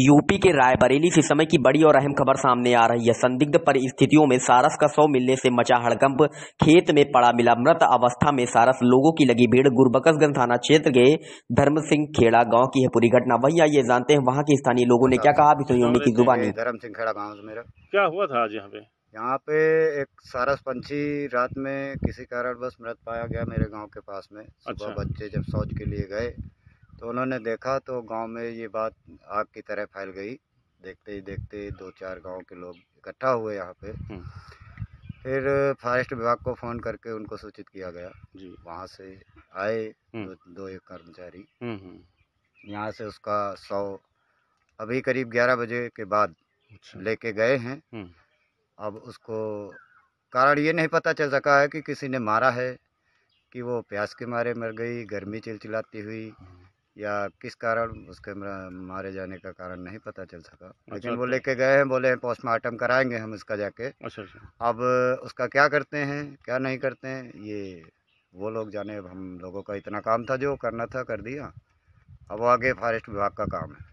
UP के रायबरेली से समय की बड़ी और अहम खबर सामने आ रही है संदिग्ध परिस्थितियों में सारस का शव मिलने से मचा हड़कंप खेत में पड़ा मिला मृत अवस्था में सारस लोगों की लगी भीड़ गुरबकसगंज थाना क्षेत्र के धर्म सिंह खेड़ा गांव की है पूरी घटना वही आइए जानते हैं वहां के स्थानीय लोगों ने क्या कहा सुनियो की जुबानी धर्म सिंह खेड़ा गाँव मेरा क्या हुआ था आज यहाँ पे यहाँ पे एक सारस पंछी रात में किसी कारण मृत पाया गया मेरे गाँव के पास में सुबह अच्छा। बच्चे जब शौच के लिए गए तो उन्होंने देखा तो गांव में ये बात आग की तरह फैल गई देखते ही देखते दो चार गांव के लोग इकट्ठा हुए यहाँ पे हम्म। फिर फॉरेस्ट विभाग को फ़ोन करके उनको सूचित किया गया जी वहाँ से आए हम्म। दो, दो एक कर्मचारी हम्म, यहाँ से उसका सौ अभी करीब ग्यारह बजे के बाद अच्छा। लेके गए हैं अब उसको कारण ये नहीं पता चल सका है कि किसी ने मारा है कि वो प्यास के मारे मर गई गर्मी चिलचिलाती हुई या किस कारण उसके मारे जाने का कारण नहीं पता चल सका अच्छा, लेकिन वो अच्छा। लेके गए हैं बोले हैं पोस्टमार्टम कराएंगे हम इसका जाके अच्छा अच्छा अब उसका क्या करते हैं क्या नहीं करते हैं ये वो लोग जाने हम लोगों का इतना काम था जो करना था कर दिया अब आगे फॉरेस्ट विभाग का काम है